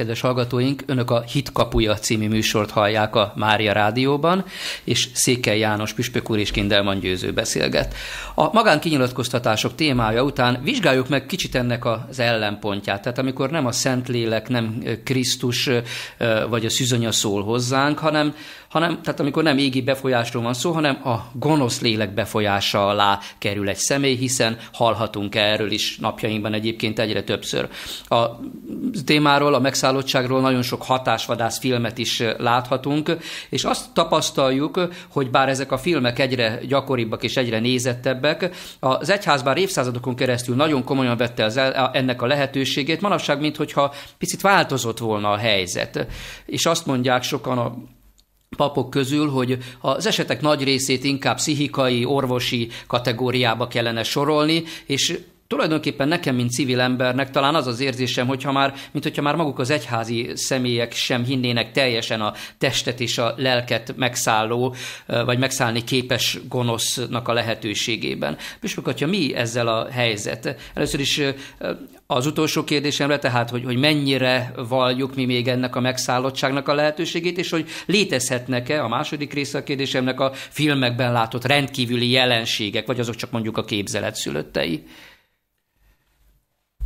Kedves hallgatóink, Önök a Hit Kapuja című műsort hallják a Mária Rádióban, és Székely János Püspök úr és Kindelman Győző beszélget. A magánkinyilatkoztatások témája után vizsgáljuk meg kicsit ennek az ellenpontját, tehát amikor nem a Szentlélek, nem Krisztus vagy a szüzanya szól hozzánk, hanem hanem, tehát amikor nem égi befolyásról van szó, hanem a gonosz lélek befolyása alá kerül egy személy, hiszen hallhatunk erről is napjainkban egyébként egyre többször. A témáról, a megszállottságról nagyon sok hatásvadász filmet is láthatunk, és azt tapasztaljuk, hogy bár ezek a filmek egyre gyakoribbak és egyre nézettebbek, az egyház bár évszázadokon keresztül nagyon komolyan vette az, ennek a lehetőségét, manapság, mintha picit változott volna a helyzet. És azt mondják sokan a papok közül, hogy az esetek nagy részét inkább pszichikai, orvosi kategóriába kellene sorolni, és tulajdonképpen nekem, mint civil embernek talán az az érzésem, hogyha már, mint hogyha már maguk az egyházi személyek sem hinnének teljesen a testet és a lelket megszálló, vagy megszállni képes gonosznak a lehetőségében. Püspök hogyha mi ezzel a helyzet? Először is az utolsó kérdésemre, tehát, hogy, hogy mennyire valljuk mi még ennek a megszállottságnak a lehetőségét, és hogy létezhetnek-e a második része a kérdésemnek a filmekben látott rendkívüli jelenségek, vagy azok csak mondjuk a képzelet szülöttei?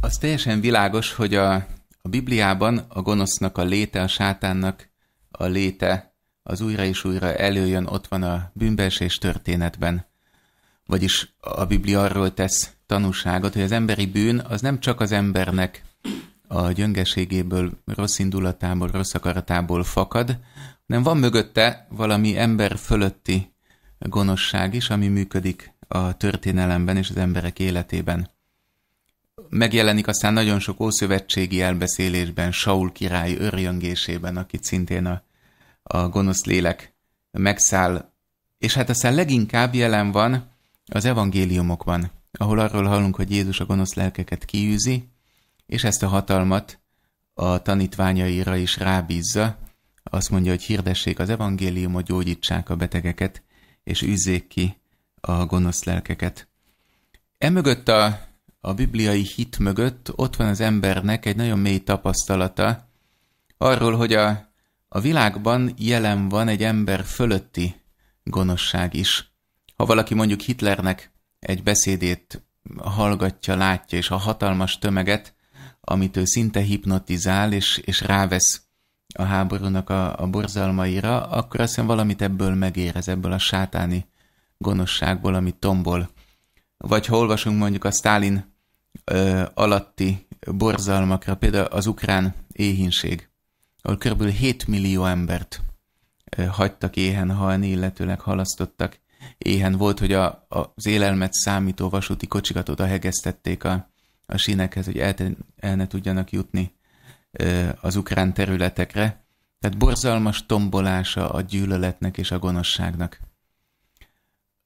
az teljesen világos, hogy a, a Bibliában a gonosznak a léte, a sátánnak a léte az újra és újra előjön, ott van a bűnbeesés történetben. Vagyis a Biblia arról tesz tanúságot, hogy az emberi bűn az nem csak az embernek a gyöngeségéből, rossz indulatából, rossz akaratából fakad, hanem van mögötte valami ember fölötti gonoszság is, ami működik a történelemben és az emberek életében. Megjelenik aztán nagyon sok ószövetségi elbeszélésben, Saul király örjöngésében, akit szintén a, a gonosz lélek megszáll. És hát aztán leginkább jelen van az evangéliumokban, ahol arról hallunk, hogy Jézus a gonosz lelkeket kiűzi, és ezt a hatalmat a tanítványaira is rábízza. Azt mondja, hogy hirdessék az evangéliumot, gyógyítsák a betegeket, és üzzék ki a gonosz lelkeket. Emögött a a bibliai hit mögött ott van az embernek egy nagyon mély tapasztalata arról, hogy a, a világban jelen van egy ember fölötti gonoszság is. Ha valaki mondjuk Hitlernek egy beszédét hallgatja, látja, és a hatalmas tömeget, amit ő szinte hipnotizál, és, és rávesz a háborúnak a, a borzalmaira, akkor azt hiszem valamit ebből megérez, ebből a sátáni gonoszságból, amit tombol. Vagy ha olvasunk mondjuk a Stálin alatti borzalmakra, például az ukrán éhínség, ahol kb. 7 millió embert hagytak éhen halni, illetőleg halasztottak éhen. Volt, hogy a, a, az élelmet számító vasúti kocsikat oda hegesztették a, a sínekhez, hogy el, el ne tudjanak jutni az ukrán területekre. Tehát borzalmas tombolása a gyűlöletnek és a gonoszságnak.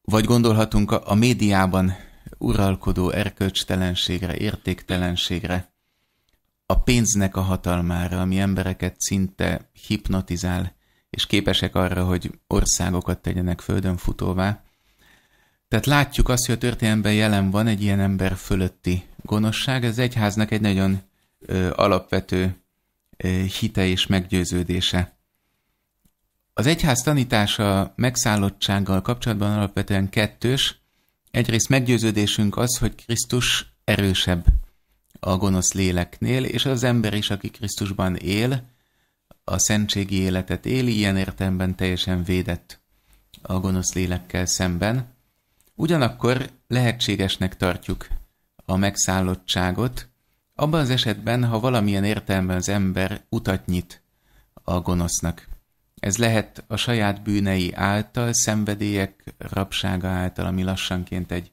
Vagy gondolhatunk a, a médiában uralkodó erkölcstelenségre, értéktelenségre, a pénznek a hatalmára, ami embereket szinte hipnotizál, és képesek arra, hogy országokat tegyenek földön futóvá. Tehát látjuk azt, hogy a történelemben jelen van egy ilyen ember fölötti gonoszság. Ez egyháznak egy nagyon ö, alapvető ö, hite és meggyőződése. Az egyház tanítása megszállottsággal kapcsolatban alapvetően kettős. Egyrészt meggyőződésünk az, hogy Krisztus erősebb a gonosz léleknél, és az ember is, aki Krisztusban él, a szentségi életet éli, ilyen értelemben teljesen védett a gonosz lélekkel szemben. Ugyanakkor lehetségesnek tartjuk a megszállottságot, abban az esetben, ha valamilyen értelemben az ember utat nyit a gonosznak. Ez lehet a saját bűnei által, szenvedélyek rabsága által, ami lassanként egy,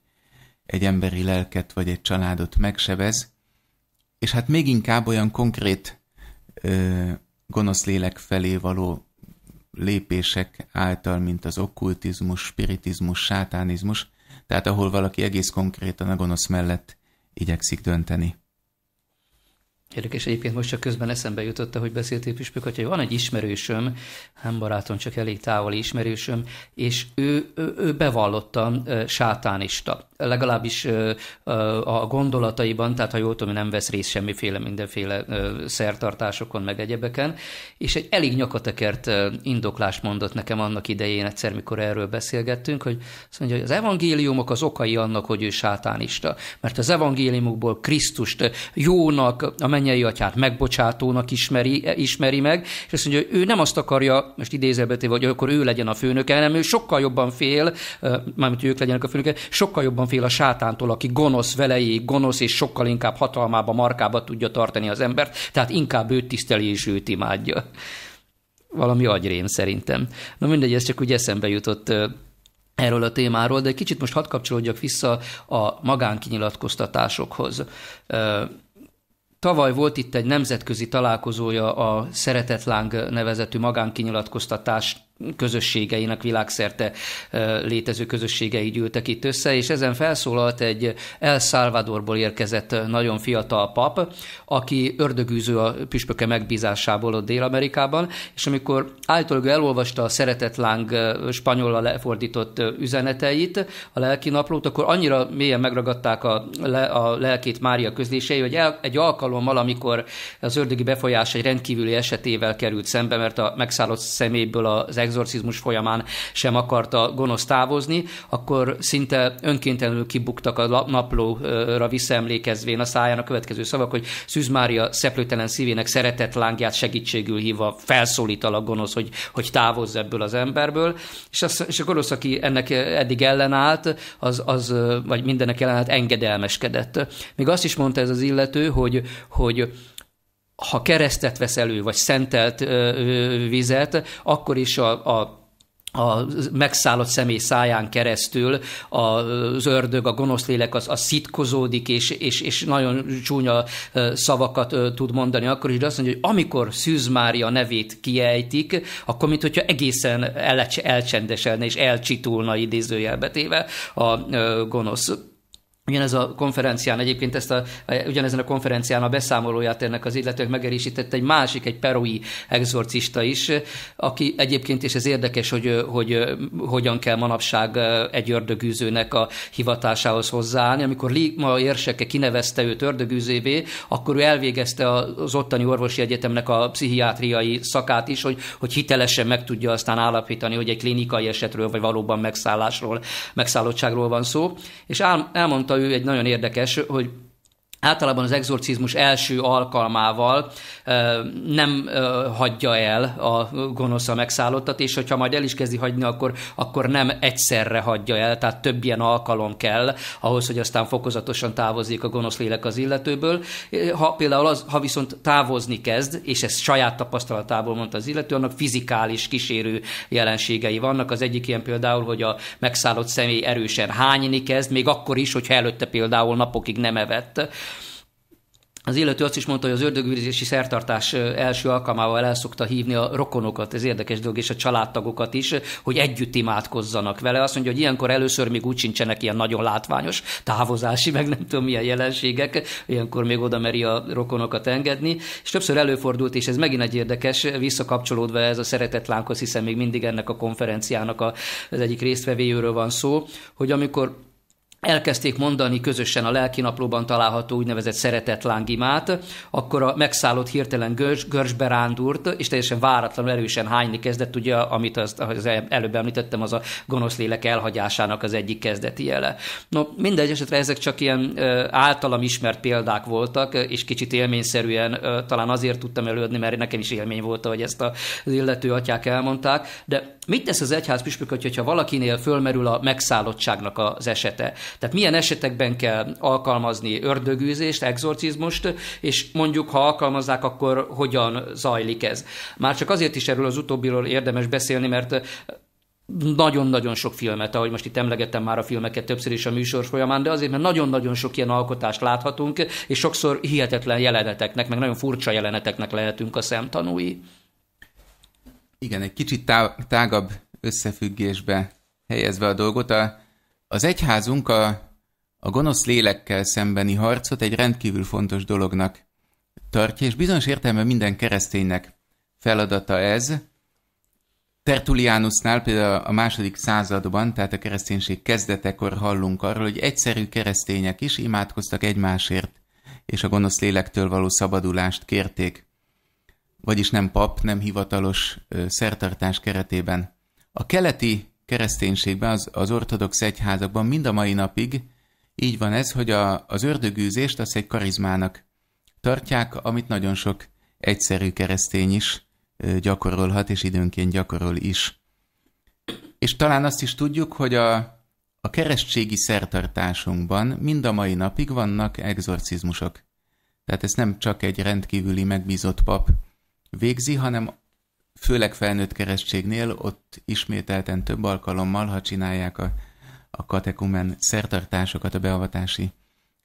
egy emberi lelket vagy egy családot megsebez, és hát még inkább olyan konkrét ö, gonosz lélek felé való lépések által, mint az okkultizmus, spiritizmus, sátánizmus, tehát ahol valaki egész konkrétan a gonosz mellett igyekszik dönteni. Érdekes egyébként most csak közben eszembe jutott, hogy beszéltél Püspök, hogy van egy ismerősöm, nem barátom, csak elég távoli ismerősöm, és ő, ő, ő bevallotta sátánista legalábbis a gondolataiban, tehát ha jól tudom, nem vesz részt semmiféle mindenféle szertartásokon, meg egyebeken, és egy elég nyakatekert indoklást mondott nekem annak idején egyszer, mikor erről beszélgettünk, hogy azt mondja, hogy az evangéliumok az okai annak, hogy ő sátánista, mert az evangéliumokból Krisztust jónak, a mennyei atyát megbocsátónak ismeri, e, ismeri meg, és azt mondja, hogy ő nem azt akarja, most vagy, hogy akkor ő legyen a főnöke, hanem ő sokkal jobban fél, mármint ők legyenek a főnöke, sokkal jobban fél a sátántól, aki gonosz velejéig, gonosz és sokkal inkább hatalmába, markába tudja tartani az embert, tehát inkább őt tiszteli és őt imádja. Valami agyrém szerintem. Na mindegy, ez csak úgy eszembe jutott erről a témáról, de egy kicsit most hadd kapcsolódjak vissza a magánkinyilatkoztatásokhoz. Tavaly volt itt egy nemzetközi találkozója a Szeretetláng nevezetű magánkinyilatkoztatás közösségeinek világszerte létező közösségei gyűltek itt össze, és ezen felszólalt egy El Salvadorból érkezett nagyon fiatal pap, aki ördögűző a püspöke megbízásából ott Dél-Amerikában, és amikor általában elolvasta a láng spanyolra lefordított üzeneteit, a lelki naplót, akkor annyira mélyen megragadták a, le, a lelkét Mária közlései, hogy el, egy alkalommal, amikor az ördögi befolyás egy rendkívüli esetével került szembe, mert a megszállott szeméből az exorcizmus folyamán sem akarta gonosz távozni, akkor szinte önkéntelenül kibuktak a naplóra visszaemlékezvén a száján a következő szavak, hogy Szűz Mária szeplőtelen szívének szeretett lángját segítségül hívva felszólítal a gonosz, hogy, hogy távozz ebből az emberből, és, az, és a gonosz, aki ennek eddig ellenállt, az, az vagy mindenek ellenállt, engedelmeskedett. Még azt is mondta ez az illető, hogy, hogy ha keresztet vesz elő, vagy szentelt vizet, akkor is a, a a megszállott személy száján keresztül az ördög, a gonosz lélek az, az szitkozódik, és, és, és nagyon csúnya szavakat tud mondani akkor is, de azt mondja, hogy amikor Szűz Mária nevét kiejtik, akkor mint hogyha egészen el, elcsendeselne és elcsitulna idézőjelbetéve a gonosz Ugyanez a konferencián, egyébként ezt a, ugyanezen a konferencián a beszámolóját ennek az illetők megerősített egy másik, egy perui exorcista is, aki egyébként, és ez érdekes, hogy, hogy hogyan kell manapság egy ördögűzőnek a hivatásához hozzáállni. Amikor Lima érseke kinevezte őt ördögűzévé, akkor ő elvégezte az ottani orvosi egyetemnek a pszichiátriai szakát is, hogy, hogy hitelesen meg tudja aztán állapítani, hogy egy klinikai esetről, vagy valóban megszállásról, megszállottságról van szó. És elmondta ő egy nagyon érdekes, hogy általában az exorcizmus első alkalmával nem hagyja el a gonosz a megszállottat, és hogyha majd el is kezdi hagyni, akkor, akkor nem egyszerre hagyja el, tehát több ilyen alkalom kell ahhoz, hogy aztán fokozatosan távozik a gonosz lélek az illetőből. Ha például az, ha viszont távozni kezd, és ez saját tapasztalatából mondta az illető, annak fizikális kísérő jelenségei vannak. Az egyik ilyen például, hogy a megszállott személy erősen hányni kezd, még akkor is, hogyha előtte például napokig nem evett az illető azt is mondta, hogy az ördögűzési szertartás első alkalmával el szokta hívni a rokonokat, ez érdekes dolog, és a családtagokat is, hogy együtt imádkozzanak vele. Azt mondja, hogy ilyenkor először még úgy sincsenek ilyen nagyon látványos távozási, meg nem tudom milyen jelenségek, ilyenkor még oda meri a rokonokat engedni. És többször előfordult, és ez megint egy érdekes, visszakapcsolódva ez a szeretetlánkhoz, hiszen még mindig ennek a konferenciának az egyik résztvevőjéről van szó, hogy amikor elkezdték mondani közösen a lelki naplóban található úgynevezett lángimát, akkor a megszállott hirtelen görs, görsbe rándult, és teljesen váratlanul erősen hányni kezdett, ugye, amit az, az előbb említettem, az a gonosz lélek elhagyásának az egyik kezdeti jele. No, mindegy esetre ezek csak ilyen általam ismert példák voltak, és kicsit élményszerűen talán azért tudtam előadni, mert nekem is élmény volt, hogy ezt az illető atyák elmondták, de mit tesz az egyház püspök, hogyha valakinél fölmerül a megszállottságnak az esete? Tehát milyen esetekben kell alkalmazni ördögűzést, exorcizmust, és mondjuk, ha alkalmazzák, akkor hogyan zajlik ez. Már csak azért is erről az utóbbiról érdemes beszélni, mert nagyon-nagyon sok filmet, ahogy most itt emlegettem már a filmeket többször is a műsor folyamán, de azért, mert nagyon-nagyon sok ilyen alkotást láthatunk, és sokszor hihetetlen jeleneteknek, meg nagyon furcsa jeleneteknek lehetünk a szemtanúi. Igen, egy kicsit tágabb összefüggésbe helyezve a dolgot, a az egyházunk a, a gonosz lélekkel szembeni harcot egy rendkívül fontos dolognak tartja, és bizonyos értelemben minden kereszténynek feladata ez. Tertulianusnál például a második században, tehát a kereszténység kezdetekor hallunk arról, hogy egyszerű keresztények is imádkoztak egymásért, és a gonosz lélektől való szabadulást kérték. Vagyis nem pap, nem hivatalos szertartás keretében. A keleti kereszténységben, az, az ortodox egyházakban mind a mai napig így van ez, hogy a, az ördögűzést azt egy karizmának tartják, amit nagyon sok egyszerű keresztény is gyakorolhat, és időnként gyakorol is. És talán azt is tudjuk, hogy a, a keresztségi szertartásunkban mind a mai napig vannak exorcizmusok. Tehát ezt nem csak egy rendkívüli megbízott pap végzi, hanem főleg felnőtt keresztségnél ott ismételten több alkalommal, ha csinálják a, a katekumen szertartásokat, a beavatási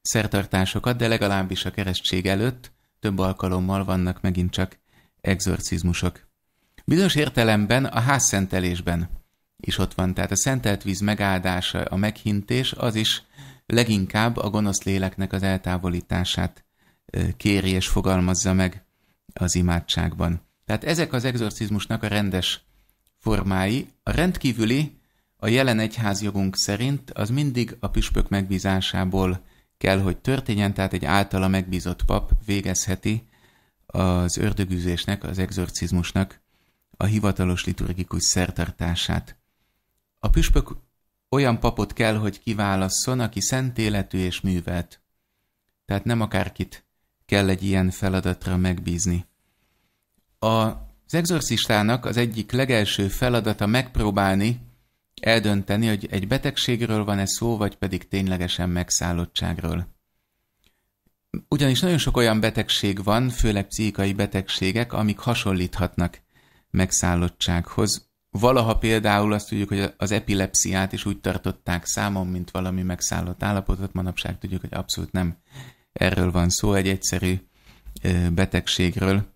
szertartásokat, de legalábbis a keresztség előtt több alkalommal vannak megint csak exorcizmusok. Bizonyos értelemben a házszentelésben is ott van, tehát a szentelt víz megáldása, a meghintés, az is leginkább a gonosz léleknek az eltávolítását kéri és fogalmazza meg az imádságban. Tehát ezek az exorcizmusnak a rendes formái. A rendkívüli, a jelen egyházjogunk szerint az mindig a püspök megbízásából kell, hogy történjen, tehát egy általa megbízott pap végezheti az ördögűzésnek, az exorcizmusnak a hivatalos liturgikus szertartását. A püspök olyan papot kell, hogy kiválasszon, aki szent életű és művelt. Tehát nem akárkit kell egy ilyen feladatra megbízni. Az exorcistának az egyik legelső feladata megpróbálni eldönteni, hogy egy betegségről van-e szó, vagy pedig ténylegesen megszállottságról. Ugyanis nagyon sok olyan betegség van, főleg pszichikai betegségek, amik hasonlíthatnak megszállottsághoz. Valaha például azt tudjuk, hogy az epilepsziát is úgy tartották számon, mint valami megszállott állapotot, manapság tudjuk, hogy abszolút nem erről van szó, egy egyszerű betegségről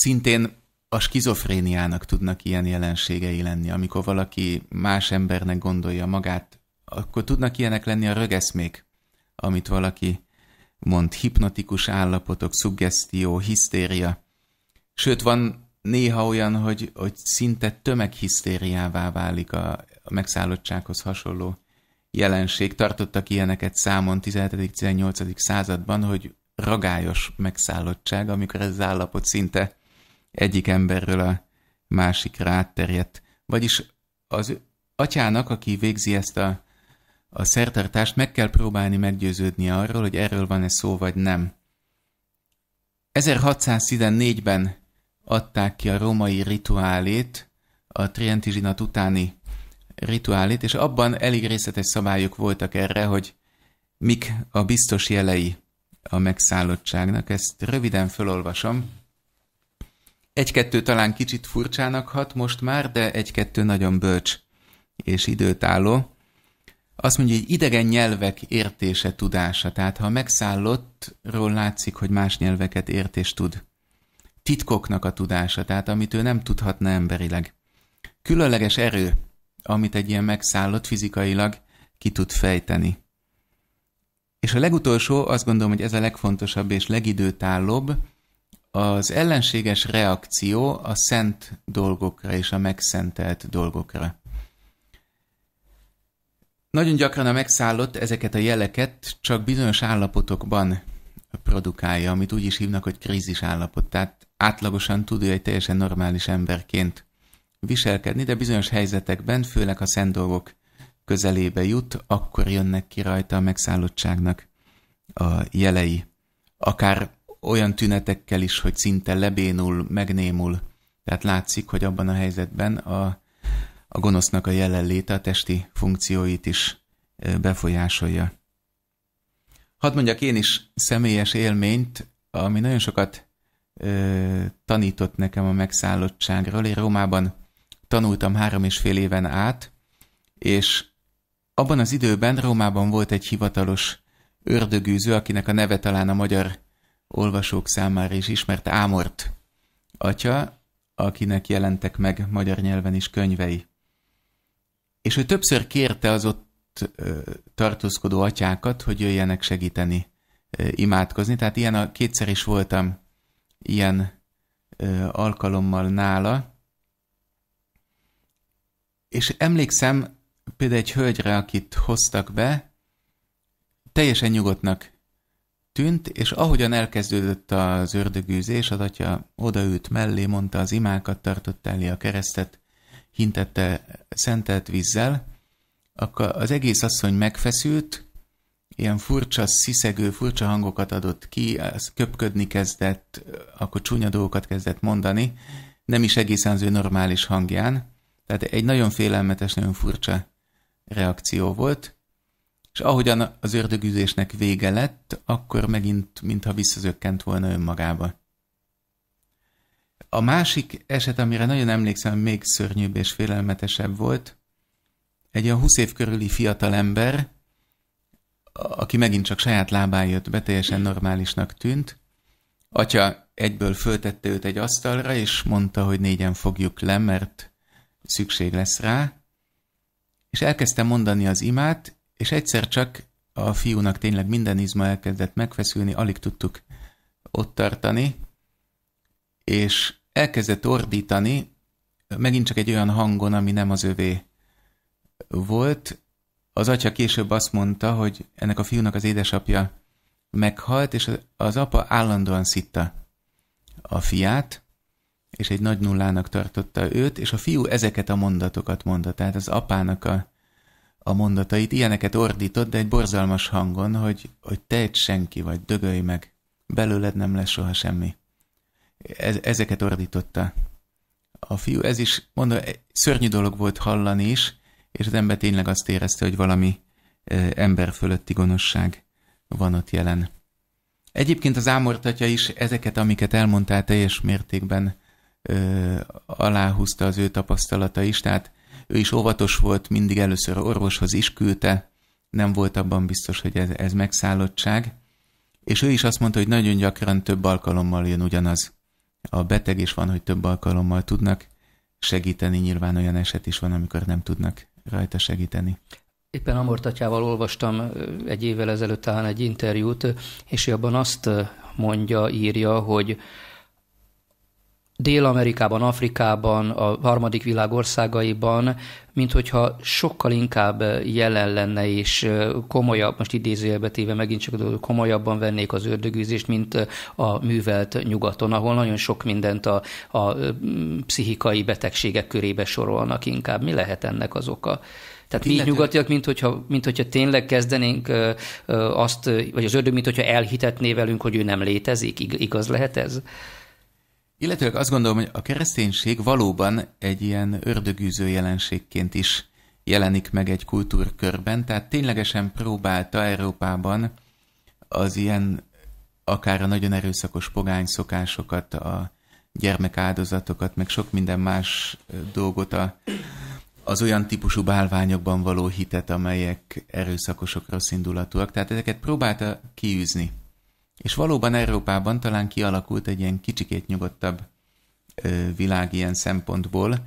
szintén a skizofréniának tudnak ilyen jelenségei lenni, amikor valaki más embernek gondolja magát, akkor tudnak ilyenek lenni a rögeszmék, amit valaki mond, hipnotikus állapotok, szuggesztió, hisztéria. Sőt, van néha olyan, hogy, hogy szinte tömeghisztériává válik a megszállottsághoz hasonló jelenség. Tartottak ilyeneket számon 17.-18. században, hogy ragályos megszállottság, amikor ez az állapot szinte egyik emberről a másikra átterjedt. Vagyis az atyának, aki végzi ezt a, a szertartást, meg kell próbálni meggyőződni arról, hogy erről van-e szó, vagy nem. 1614-ben adták ki a római rituálét, a Trienti zsinat utáni rituálét, és abban elég részletes szabályok voltak erre, hogy mik a biztos jelei a megszállottságnak. Ezt röviden felolvasom. Egy-kettő talán kicsit furcsának hat most már, de egy-kettő nagyon bölcs és időtálló. Azt mondja, hogy idegen nyelvek értése tudása. Tehát ha megszállottról látszik, hogy más nyelveket ért és tud. Titkoknak a tudása, tehát amit ő nem tudhatna emberileg. Különleges erő, amit egy ilyen megszállott fizikailag ki tud fejteni. És a legutolsó, azt gondolom, hogy ez a legfontosabb és legidőtállóbb, az ellenséges reakció a szent dolgokra és a megszentelt dolgokra. Nagyon gyakran a megszállott ezeket a jeleket csak bizonyos állapotokban produkálja, amit úgy is hívnak, hogy krízis állapot. Tehát átlagosan tudja egy teljesen normális emberként viselkedni, de bizonyos helyzetekben, főleg a szent dolgok közelébe jut, akkor jönnek ki rajta a megszállottságnak a jelei. Akár olyan tünetekkel is, hogy szinte lebénul, megnémul. Tehát látszik, hogy abban a helyzetben a, a gonosznak a jelenléte a testi funkcióit is befolyásolja. Hadd mondjak én is személyes élményt, ami nagyon sokat ö, tanított nekem a megszállottságról. Én Rómában tanultam három és fél éven át, és abban az időben Rómában volt egy hivatalos ördögűző, akinek a neve talán a magyar olvasók számára is ismert Ámort atya, akinek jelentek meg magyar nyelven is könyvei. És ő többször kérte az ott tartózkodó atyákat, hogy jöjjenek segíteni imádkozni. Tehát ilyen a kétszer is voltam ilyen alkalommal nála. És emlékszem például egy hölgyre, akit hoztak be, teljesen nyugodtnak tűnt, és ahogyan elkezdődött az ördögűzés, az atya odaült mellé, mondta az imákat, tartotta elé a keresztet, hintette szentelt vízzel, akkor az egész asszony megfeszült, ilyen furcsa, sziszegő, furcsa hangokat adott ki, köpködni kezdett, akkor csúnya dolgokat kezdett mondani, nem is egészen az ő normális hangján. Tehát egy nagyon félelmetes, nagyon furcsa reakció volt. És ahogyan az ördögüzésnek vége lett, akkor megint, mintha visszazökkent volna önmagába. A másik eset, amire nagyon emlékszem, még szörnyűbb és félelmetesebb volt, egy a 20 év körüli fiatalember, aki megint csak saját lábán jött be, teljesen normálisnak tűnt. Atya egyből föltette őt egy asztalra, és mondta, hogy négyen fogjuk le, mert szükség lesz rá. És elkezdte mondani az imát, és egyszer csak a fiúnak tényleg minden izma elkezdett megfeszülni, alig tudtuk ott tartani, és elkezdett ordítani, megint csak egy olyan hangon, ami nem az övé volt. Az atya később azt mondta, hogy ennek a fiúnak az édesapja meghalt, és az apa állandóan szitta a fiát, és egy nagy nullának tartotta őt, és a fiú ezeket a mondatokat mondta, tehát az apának a a mondatait, ilyeneket ordított, de egy borzalmas hangon, hogy, hogy te egy senki vagy, dögölj meg, belőled nem lesz soha semmi. Ez, ezeket ordította a fiú. Ez is, mondom, szörnyű dolog volt hallani is, és az ember tényleg azt érezte, hogy valami ember fölötti gonoszság van ott jelen. Egyébként az ámortatja is ezeket, amiket elmondtál, teljes mértékben ö, aláhúzta az ő tapasztalata is, tehát ő is óvatos volt, mindig először orvoshoz is küldte, nem volt abban biztos, hogy ez, ez megszállottság, és ő is azt mondta, hogy nagyon gyakran több alkalommal jön ugyanaz. A beteg is van, hogy több alkalommal tudnak segíteni, nyilván olyan eset is van, amikor nem tudnak rajta segíteni. Éppen Amortatjával olvastam egy évvel ezelőtt talán egy interjút, és abban azt mondja, írja, hogy Dél-Amerikában, Afrikában, a harmadik világ országaiban, mint hogyha sokkal inkább eh, jelen lenne, és eh, komolyabb, most idézőjelbe téve megint csak komolyabban vennék az ördögűzést, mint eh, a művelt nyugaton, ahol nagyon sok mindent a, a pszichikai betegségek körébe sorolnak inkább. Mi lehet ennek az oka? Tehát Illetve... mi nyugatiak, mint hogyha, mint hogyha tényleg kezdenénk azt, vagy az ördög, mint hogyha elhitetné velünk, hogy ő nem létezik. Igaz lehet ez? Illetőleg azt gondolom, hogy a kereszténység valóban egy ilyen ördögűző jelenségként is jelenik meg egy kultúrkörben, tehát ténylegesen próbálta Európában az ilyen akár a nagyon erőszakos pogány szokásokat, a gyermekáldozatokat, meg sok minden más dolgot a, az olyan típusú bálványokban való hitet, amelyek erőszakosok, rosszindulatúak. Tehát ezeket próbálta kiűzni és valóban Európában talán kialakult egy ilyen kicsikét nyugodtabb világ ilyen szempontból.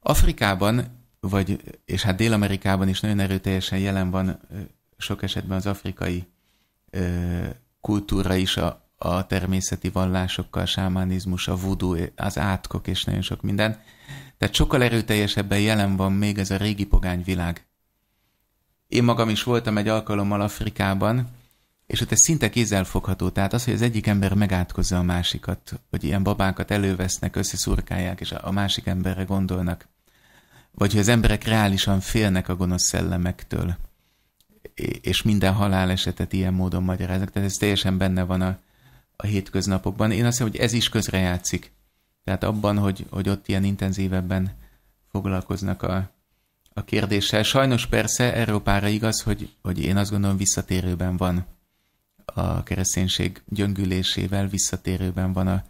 Afrikában, vagy, és hát Dél-Amerikában is nagyon erőteljesen jelen van sok esetben az afrikai kultúra is, a, a természeti vallásokkal, sámánizmus, a vudú, az átkok és nagyon sok minden. Tehát sokkal erőteljesebben jelen van még ez a régi pogány világ. Én magam is voltam egy alkalommal Afrikában, és ott ez szinte kézzelfogható, tehát az, hogy az egyik ember megátkozza a másikat, hogy ilyen babákat elővesznek, összeszurkálják, és a másik emberre gondolnak, vagy hogy az emberek reálisan félnek a gonosz szellemektől, és minden halálesetet ilyen módon magyaráznak, tehát ez teljesen benne van a, a hétköznapokban. Én azt hiszem, hogy ez is közrejátszik. Tehát abban, hogy, hogy ott ilyen intenzívebben foglalkoznak a, a kérdéssel. Sajnos persze Európára igaz, hogy, hogy én azt gondolom visszatérőben van a kereszténység gyöngülésével visszatérőben van a,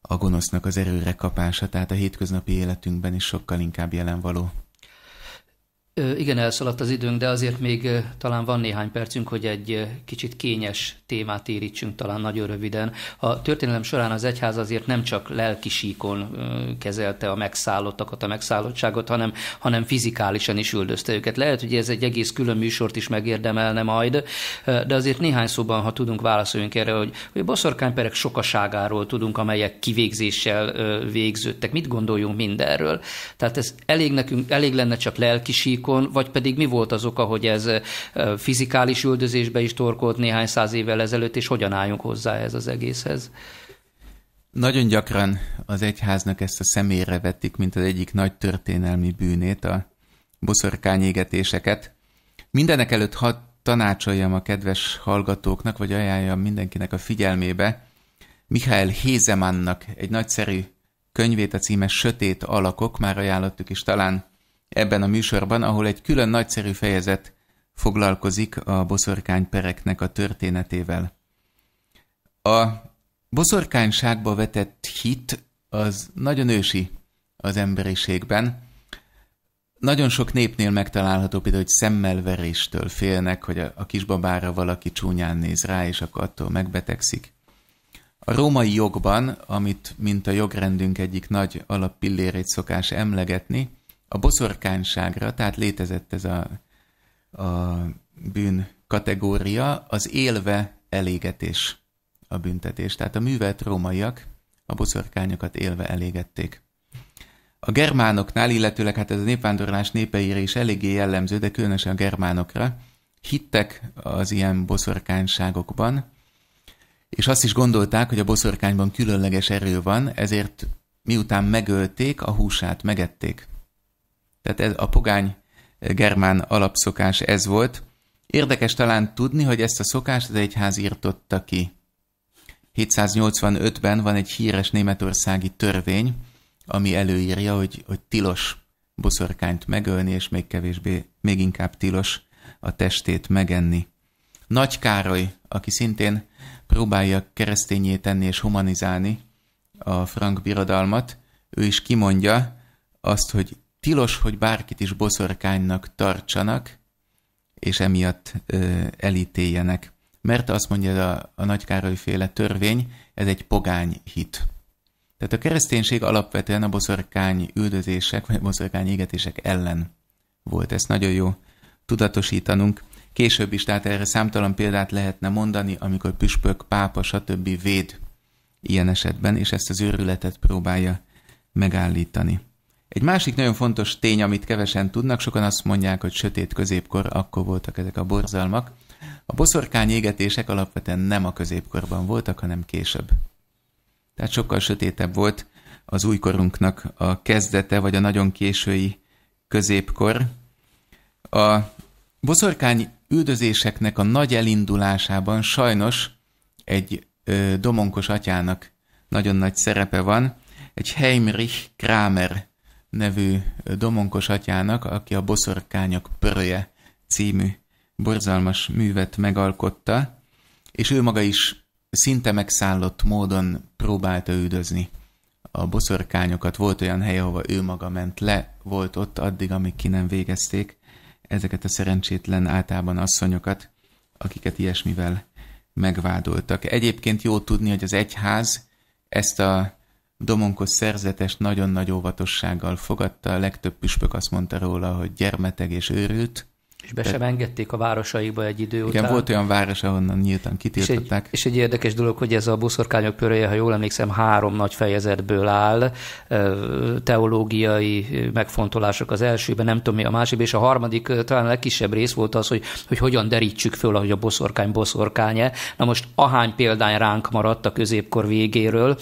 a gonosznak az erőre kapása, tehát a hétköznapi életünkben is sokkal inkább jelen való. Igen, elszaladt az időnk, de azért még talán van néhány percünk, hogy egy kicsit kényes témát érítsünk, talán nagyon röviden. A történelem során az egyház azért nem csak lelkisíkon kezelte a megszállottakat, a megszállottságot, hanem, hanem fizikálisan is üldözte őket. Lehet, hogy ez egy egész külön műsort is megérdemelne majd, de azért néhány szóban, ha tudunk, válaszoljunk erre, hogy, hogy a boszorkányperek sokaságáról tudunk, amelyek kivégzéssel végződtek. Mit gondoljunk mindenről? Tehát ez elég, nekünk, elég lenne csak lelkisíkon, bolygónkon, vagy pedig mi volt az oka, hogy ez fizikális üldözésbe is torkolt néhány száz évvel ezelőtt, és hogyan álljunk hozzá ez az egészhez? Nagyon gyakran az egyháznak ezt a szemére vetik, mint az egyik nagy történelmi bűnét, a boszorkányégetéseket. Mindenek előtt hadd tanácsoljam a kedves hallgatóknak, vagy ajánljam mindenkinek a figyelmébe Michael Hézemannak egy nagyszerű könyvét, a címe Sötét alakok, már ajánlottuk is talán ebben a műsorban, ahol egy külön nagyszerű fejezet foglalkozik a boszorkánypereknek a történetével. A boszorkányságba vetett hit az nagyon ősi az emberiségben. Nagyon sok népnél megtalálható például, hogy szemmelveréstől félnek, hogy a, kisbabára valaki csúnyán néz rá, és akkor attól megbetegszik. A római jogban, amit mint a jogrendünk egyik nagy alappillérét szokás emlegetni, a boszorkányságra, tehát létezett ez a, a bűn kategória, az élve elégetés a büntetés. Tehát a művelt rómaiak a boszorkányokat élve elégették. A germánoknál, illetőleg hát ez a népvándorlás népeire is eléggé jellemző, de különösen a germánokra, hittek az ilyen boszorkányságokban, és azt is gondolták, hogy a boszorkányban különleges erő van, ezért miután megölték, a húsát megették. Tehát ez a pogány eh, germán alapszokás ez volt. Érdekes talán tudni, hogy ezt a szokást az egyház írtotta ki. 785-ben van egy híres németországi törvény, ami előírja, hogy, hogy tilos boszorkányt megölni, és még kevésbé, még inkább tilos a testét megenni. Nagy Károly, aki szintén próbálja keresztényé tenni és humanizálni a frank birodalmat, ő is kimondja azt, hogy tilos, hogy bárkit is boszorkánynak tartsanak, és emiatt ö, elítéljenek. Mert azt mondja a, a nagykároly féle törvény, ez egy pogány hit. Tehát a kereszténység alapvetően a boszorkány üldözések, vagy boszorkány égetések ellen volt. Ezt nagyon jó tudatosítanunk. Később is, tehát erre számtalan példát lehetne mondani, amikor püspök, pápa, stb. véd ilyen esetben, és ezt az őrületet próbálja megállítani. Egy másik nagyon fontos tény, amit kevesen tudnak, sokan azt mondják, hogy sötét középkor akkor voltak ezek a borzalmak. A boszorkány égetések alapvetően nem a középkorban voltak, hanem később. Tehát sokkal sötétebb volt az újkorunknak a kezdete, vagy a nagyon késői középkor. A boszorkány üldözéseknek a nagy elindulásában sajnos egy ö, domonkos atyának nagyon nagy szerepe van, egy Heimrich Kramer nevű domonkos atyának, aki a Boszorkányok pöröje című borzalmas művet megalkotta, és ő maga is szinte megszállott módon próbálta üdözni a boszorkányokat. Volt olyan hely, ahova ő maga ment le, volt ott addig, amíg ki nem végezték ezeket a szerencsétlen általában asszonyokat, akiket ilyesmivel megvádoltak. Egyébként jó tudni, hogy az egyház ezt a Domonkos szerzetes nagyon nagy óvatossággal fogadta, a legtöbb püspök azt mondta róla, hogy gyermeteg és őrült, és be sem engedték a városaiba egy idő után. Igen, volt olyan város, ahonnan nyíltan kitiltották. És egy, és egy érdekes dolog, hogy ez a boszorkányok pöréje, ha jól emlékszem, három nagy fejezetből áll, teológiai megfontolások az elsőben, nem tudom mi a másik, és a harmadik talán a legkisebb rész volt az, hogy, hogy hogyan derítsük föl, hogy a boszorkány boszorkánye. Na most ahány példány ránk maradt a középkor végéről,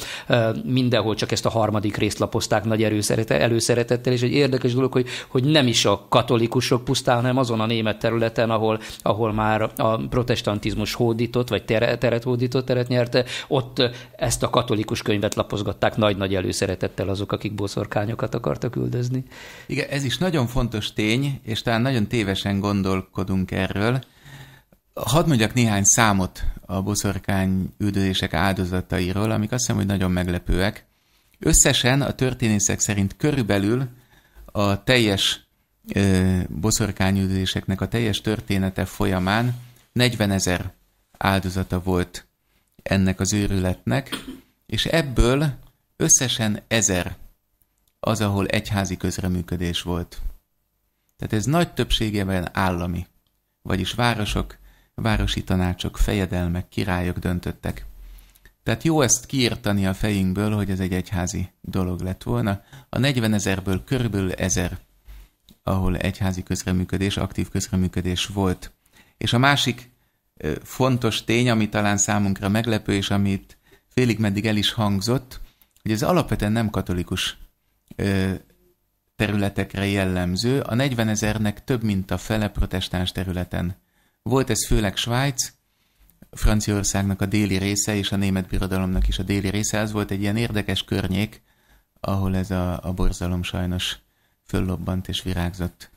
mindenhol csak ezt a harmadik részt lapozták nagy előszeretettel, és egy érdekes dolog, hogy, hogy nem is a katolikusok pusztán, hanem azon a német területen, ahol, ahol már a protestantizmus hódított, vagy teret, teret hódított, teret nyerte, ott ezt a katolikus könyvet lapozgatták nagy-nagy előszeretettel azok, akik boszorkányokat akartak üldözni. Igen, ez is nagyon fontos tény, és talán nagyon tévesen gondolkodunk erről. Hadd mondjak néhány számot a boszorkány üldözések áldozatairól, amik azt hiszem, hogy nagyon meglepőek. Összesen a történészek szerint körülbelül a teljes boszorkányüldözéseknek a teljes története folyamán 40 ezer áldozata volt ennek az őrületnek, és ebből összesen ezer az, ahol egyházi közreműködés volt. Tehát ez nagy többségében állami, vagyis városok, városi tanácsok, fejedelmek, királyok döntöttek. Tehát jó ezt kiirtani a fejünkből, hogy ez egy egyházi dolog lett volna. A 40 ezerből körülbelül ezer ahol egyházi közreműködés, aktív közreműködés volt. És a másik fontos tény, ami talán számunkra meglepő, és amit félig meddig el is hangzott, hogy ez alapvetően nem katolikus területekre jellemző. A 40 ezernek több mint a fele protestáns területen. Volt ez főleg Svájc, Franciaországnak a déli része és a német birodalomnak is a déli része. Ez volt egy ilyen érdekes környék, ahol ez a, a borzalom sajnos föllobbant és virágzott.